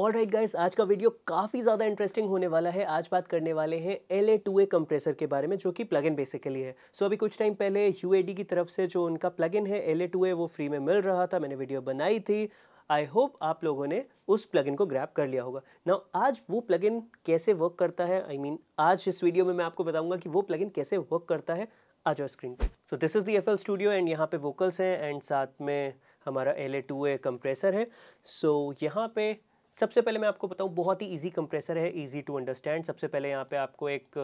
All right guys आज का video काफ़ी ज़्यादा इंटरेस्टिंग होने वाला है आज बात करने वाले हैं L A two A compressor के बारे में जो कि प्लगइन बेसिकली है सो so, अभी कुछ टाइम पहले यू की तरफ से जो उनका प्लगइन है एल ए टू ए वो फ्री में मिल रहा था मैंने वीडियो बनाई थी आई होप आप लोगों ने उस प्लगइन को ग्रैप कर लिया होगा ना आज वो प्लगइन कैसे वर्क करता है आई I मीन mean, आज इस वीडियो में मैं आपको बताऊँगा कि वो प्लगइन कैसे वर्क करता है आ जाओ स्क्रीन पर so this is the F L studio and यहाँ पर वोकल्स हैं एंड साथ में हमारा L A two A compressor है सो so, यहाँ पे सबसे पहले मैं आपको बताऊं बहुत ही इजी कंप्रेसर है इजी टू अंडरस्टैंड सबसे पहले यहाँ पे आपको एक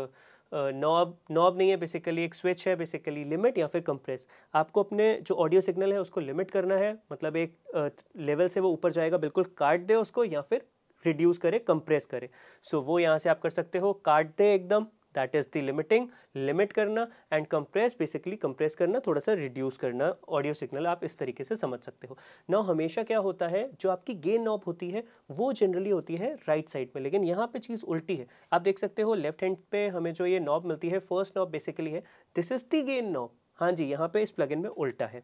नॉब नॉब नहीं है बेसिकली एक स्विच है बेसिकली लिमिट या फिर कंप्रेस आपको अपने जो ऑडियो सिग्नल है उसको लिमिट करना है मतलब एक लेवल से वो ऊपर जाएगा बिल्कुल काट दे उसको या फिर रिड्यूस करे कंप्रेस करे सो so, वो यहाँ से आप कर सकते हो काट दे एकदम that is the limiting limit करना एंड कंप्रेस बेसिकली कंप्रेस करना थोड़ा सा रिड्यूस करना ऑडियो सिग्नल आप इस तरीके से समझ सकते हो नाउ हमेशा क्या होता है जो आपकी गेन नॉब होती है वो जनरली होती है राइट right साइड में लेकिन यहाँ पे चीज़ उल्टी है आप देख सकते हो लेफ्ट हैंड पे हमें जो ये नॉब मिलती है फर्स्ट नॉब बेसिकली है this is the gain knob हाँ जी यहाँ पे इस प्लगइन में उल्टा है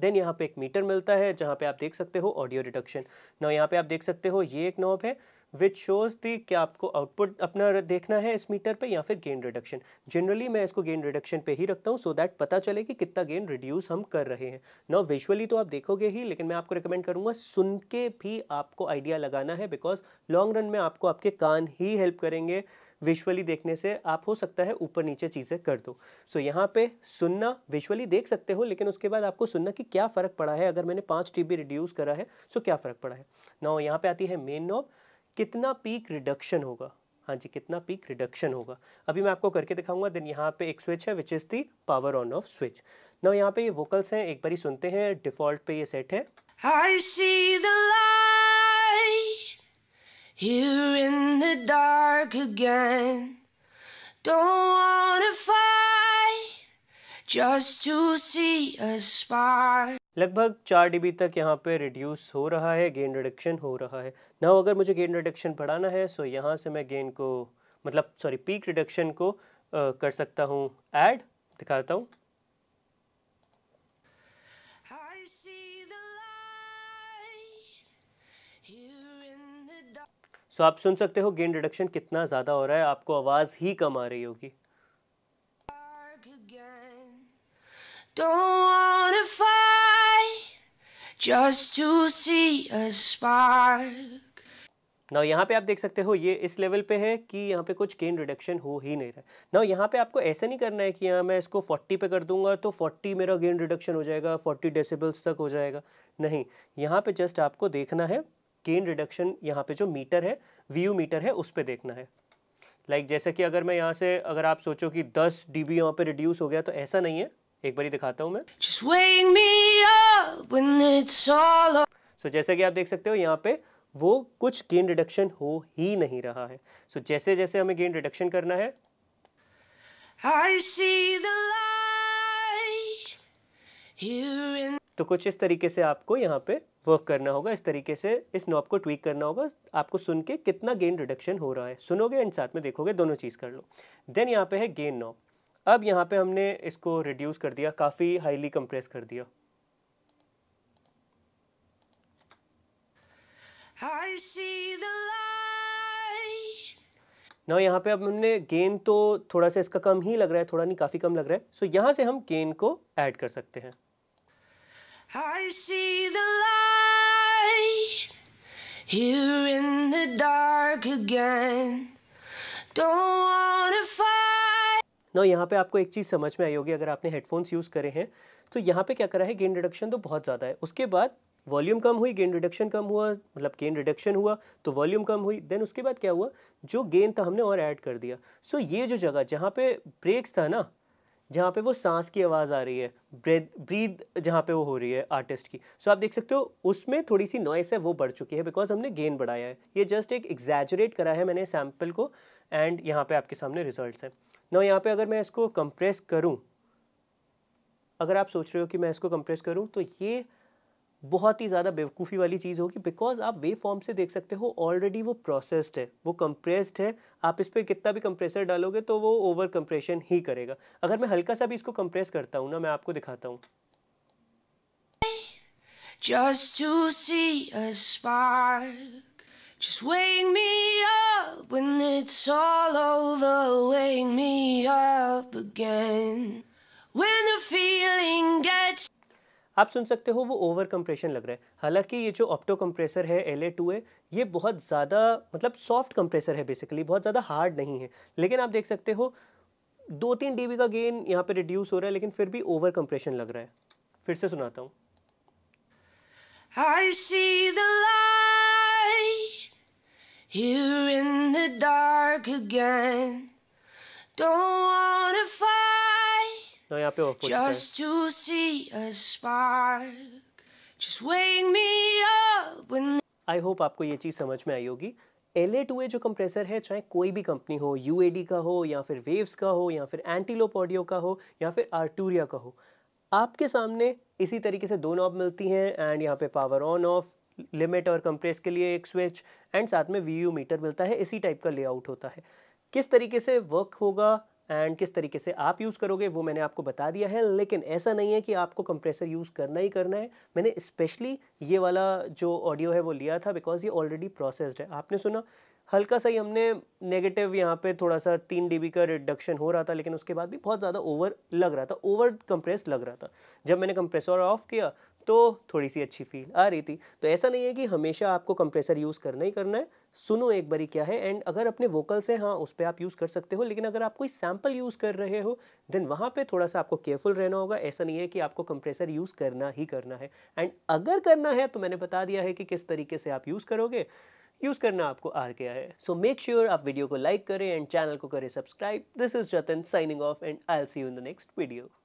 देन यहाँ पे एक मीटर मिलता है जहाँ पे आप देख सकते हो ऑडियो रिडक्शन न यहाँ पे आप देख सकते हो ये एक नॉब है विच शोज़ दी क्या आपको आउटपुट अपना देखना है इस मीटर पे या फिर गेन रिडक्शन जनरली मैं इसको गेन रिडक्शन पे ही रखता हूँ सो दैट पता चले कि कितना गेन रिड्यूस हम कर रहे हैं ना विजुअली तो आप देखोगे ही लेकिन मैं आपको रिकमेंड करूँगा सुन के भी आपको आइडिया लगाना है बिकॉज लॉन्ग रन में आपको आपके कान ही हेल्प करेंगे विजुअली देखने से आप हो सकता है ऊपर नीचे चीज़ें कर दो सो so, यहाँ पे सुनना विजुअली देख सकते हो लेकिन उसके बाद आपको सुनना कि क्या फ़र्क पड़ा है अगर मैंने पाँच टी रिड्यूस करा है सो तो क्या फ़र्क पड़ा है ना यहाँ पर आती है मेन नॉब कितना पीक रिडक्शन होगा हाँ जी कितना पीक रिडक्शन होगा अभी मैं आपको करके दिखाऊंगा देन यहाँ पे एक स्विच है which is the power on off switch ना यहाँ पे ये वोकल्स हैं एक बार सुनते हैं डिफॉल्ट पे ये सेट है I see the light. Here in the dark again. Don't wanna fight, just to see a spark. लगभग चार डीबी तक यहाँ पे रिड्यूस हो रहा है गेन रिडक्शन हो रहा है ना अगर मुझे गेन रिडक्शन बढ़ाना है सो यहाँ से मैं गेन को मतलब सॉरी पीक रिडक्शन को आ, कर सकता हूँ ऐड दिखाता हूँ सो आप सुन सकते हो गेन रिडक्शन कितना ज़्यादा हो रहा है आपको आवाज़ ही कम आ रही होगी just to see a spark. ना यहाँ पे आप देख सकते हो ये इस लेवल पे है कि यहाँ पे कुछ गेन रिडक्शन हो ही नहीं रहा ना यहाँ पे आपको ऐसा नहीं करना है कि यहाँ मैं इसको 40 पे कर दूंगा तो 40 मेरा गेन रिडक्शन हो जाएगा 40 डेसिबल्स तक हो जाएगा नहीं यहाँ पे जस्ट आपको देखना है गेन रिडक्शन यहाँ पे जो मीटर है वी मीटर है उस पर देखना है लाइक like जैसे कि अगर मैं यहाँ से अगर आप सोचो कि 10 डी बी यहाँ पर रिड्यूस हो गया तो ऐसा नहीं है एक बार दिखाता हूँ मैं सो so, जैसे कि आप देख सकते हो यहाँ पे वो कुछ गेन रिडक्शन हो ही नहीं रहा है सो so, जैसे जैसे हमें गेन रिडक्शन करना है I see the light here in तो कुछ इस तरीके से आपको यहाँ पे वर्क करना होगा इस तरीके से इस नॉब को ट्वीक करना होगा आपको सुन के कितना गेन रिडक्शन हो रहा है सुनोगे एंड साथ में देखोगे दोनों चीज़ कर लो देन यहाँ पे है गेन नॉब अब यहाँ पे हमने इसको रिड्यूस कर दिया काफ़ी हाईली कंप्रेस कर दिया ना यहाँ पे अब हमने गेन तो थोड़ा सा इसका कम ही लग रहा है थोड़ा नहीं काफ़ी कम लग रहा है सो so, यहाँ से हम गेन को ऐड कर सकते हैं I see the light here in the dark again. Don't wanna fight. No यहाँ पे आपको एक चीज़ समझ में आई होगी अगर आपने हेडफोन्स यूज़ करे हैं तो यहाँ पे क्या करा है गेन रिडक्शन तो बहुत ज़्यादा है उसके बाद वॉल्यूम कम हुई गेन रिडक्शन कम हुआ मतलब गेन रिडक्शन हुआ तो वॉल्यूम कम हुई देन उसके बाद क्या हुआ जो गेन था हमने और ऐड कर दिया सो so, ये जो जगह जहाँ पे ब्रेक्स था ना जहाँ पे वो सांस की आवाज़ आ रही है ब्रेथ ब्रीद जहाँ पे वो हो रही है आर्टिस्ट की सो so आप देख सकते हो उसमें थोड़ी सी नॉइस है वो बढ़ चुकी है बिकॉज हमने गेन बढ़ाया है ये जस्ट एक एग्जैजरेट करा है मैंने सैम्पल को एंड यहाँ पे आपके सामने रिजल्ट है न यहाँ पे अगर मैं इसको कंप्रेस करूँ अगर आप सोच रहे हो कि मैं इसको कंप्रेस करूँ तो ये बहुत ही ज़्यादा बेवकूफ़ी वाली चीज़ होगी बिकॉज आप वे फॉर्म से देख सकते हो ऑलरेडी वो प्रोसेस्ड है वो कंप्रेस्ड है आप इस पर कितना भी कंप्रेसर डालोगे तो वो ओवर कंप्रेशन ही करेगा अगर मैं हल्का सा भी इसको कंप्रेस करता हूँ ना मैं आपको दिखाता हूँ Just to see a spark Just wake me up when it's all over Wake me up again When the feeling gets आप सुन सकते हो वो ओवर कंप्रेशन लग रहा है हालांकि ये जो ऑप्टो कंप्रेसर है एल ए टू ए ये बहुत ज़्यादा मतलब सॉफ्ट कंप्रेसर है बेसिकली बहुत ज़्यादा हार्ड नहीं है लेकिन आप देख सकते हो दो तीन डी का गेन यहाँ पर रिड्यूस हो रहा है लेकिन फिर भी ओवर कंप्रेशन लग रहा है फिर से सुनाता हूँ I see the light here in the dark again. Don't wanna fight. यहाँ पे off Just to see a spark, just wake me up when I hope आपको ये चीज़ समझ में आई होगी एल ए टू ए जो कंप्रेसर है चाहे कोई भी कंपनी हो यू ए डी का हो या फिर वेव्स का हो या फिर एंटीलोप ऑडियो का हो या फिर आर्टूरिया का हो आपके सामने इसी तरीके से दो नॉब मिलती हैं एंड यहाँ पे पावर ऑन ऑफ लिमिट और कंप्रेस के लिए एक स्विच एंड साथ में वी यू मीटर मिलता है इसी टाइप का लेआउट होता है किस तरीके से वर्क होगा एंड किस तरीके से आप यूज़ करोगे वो मैंने आपको बता दिया है लेकिन ऐसा नहीं है कि आपको कंप्रेसर यूज़ करना ही करना है मैंने स्पेशली ये वाला जो ऑडियो है वो लिया था बिकॉज ये ऑलरेडी प्रोसेस्ड है आपने सुना हल्का सा ही हमने नेगेटिव यहाँ पे थोड़ा सा तीन डी का रिडक्शन हो रहा था लेकिन उसके बाद भी बहुत ज़्यादा ओवर लग रहा था ओवर कंप्रेस लग रहा था जब मैंने कंप्रेसर ऑफ किया तो थोड़ी सी अच्छी फील आ रही थी तो ऐसा नहीं है कि हमेशा आपको कंप्रेसर यूज़ करना ही करना है सुनो एक बारी क्या है एंड अगर अपने वोकल्स हैं हाँ उस पर आप यूज़ कर सकते हो लेकिन अगर आप कोई सैम्पल यूज़ कर रहे हो देन वहाँ पे थोड़ा सा आपको केयरफुल रहना होगा ऐसा नहीं है कि आपको कंप्रेसर यूज़ करना ही करना है एंड अगर करना है तो मैंने बता दिया है कि किस तरीके से आप यूज़ करोगे यूज़ करना आपको आ गया है सो मेक श्योर आप वीडियो को लाइक करें एंड चैनल को करें subscribe this is Jatan signing off and I'll see you in the next video